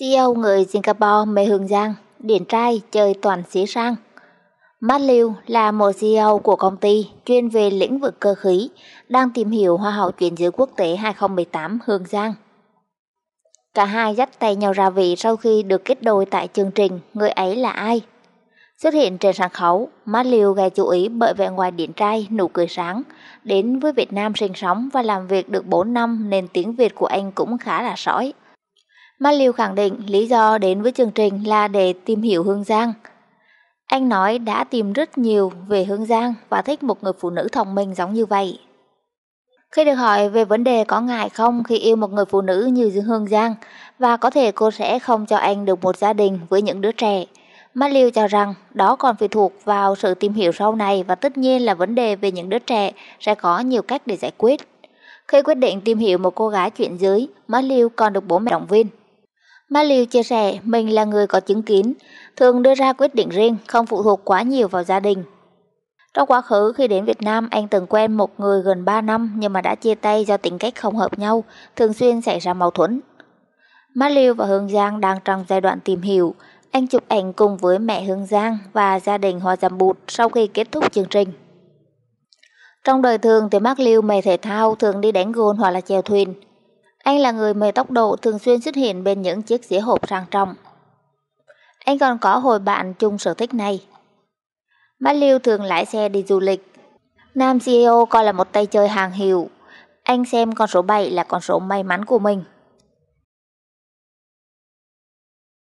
CEO người Singapore mê hương giang, điển trai chơi toàn xí sang. Matt Liu là một CEO của công ty chuyên về lĩnh vực cơ khí, đang tìm hiểu Hoa hậu chuyển giới quốc tế 2018 Hương Giang. Cả hai dắt tay nhau ra vị sau khi được kết đôi tại chương trình Người ấy là ai? Xuất hiện trên sân khấu, Matt Liu gây chú ý bởi vẻ ngoài điển trai, nụ cười sáng. Đến với Việt Nam sinh sống và làm việc được 4 năm nên tiếng Việt của anh cũng khá là sỏi. Mã Liêu khẳng định lý do đến với chương trình là để tìm hiểu Hương Giang. Anh nói đã tìm rất nhiều về Hương Giang và thích một người phụ nữ thông minh giống như vậy. Khi được hỏi về vấn đề có ngại không khi yêu một người phụ nữ như Dương Hương Giang và có thể cô sẽ không cho anh được một gia đình với những đứa trẻ, Mã Liêu cho rằng đó còn phụ thuộc vào sự tìm hiểu sau này và tất nhiên là vấn đề về những đứa trẻ sẽ có nhiều cách để giải quyết. Khi quyết định tìm hiểu một cô gái chuyện giới, Mã Liêu còn được bố mẹ động viên. Liêu chia sẻ mình là người có chứng kiến, thường đưa ra quyết định riêng, không phụ thuộc quá nhiều vào gia đình. Trong quá khứ khi đến Việt Nam, anh từng quen một người gần 3 năm nhưng mà đã chia tay do tính cách không hợp nhau, thường xuyên xảy ra mâu thuẫn. Liêu và Hương Giang đang trong giai đoạn tìm hiểu. Anh chụp ảnh cùng với mẹ Hương Giang và gia đình Hoa giảm Bụt sau khi kết thúc chương trình. Trong đời thường thì Mark Liêu mê thể thao thường đi đánh gôn hoặc là chèo thuyền. Anh là người mề tốc độ thường xuyên xuất hiện bên những chiếc dĩa hộp sang trọng. Anh còn có hồi bạn chung sở thích này. Mã Liêu thường lái xe đi du lịch. Nam CEO coi là một tay chơi hàng hiệu. Anh xem con số 7 là con số may mắn của mình.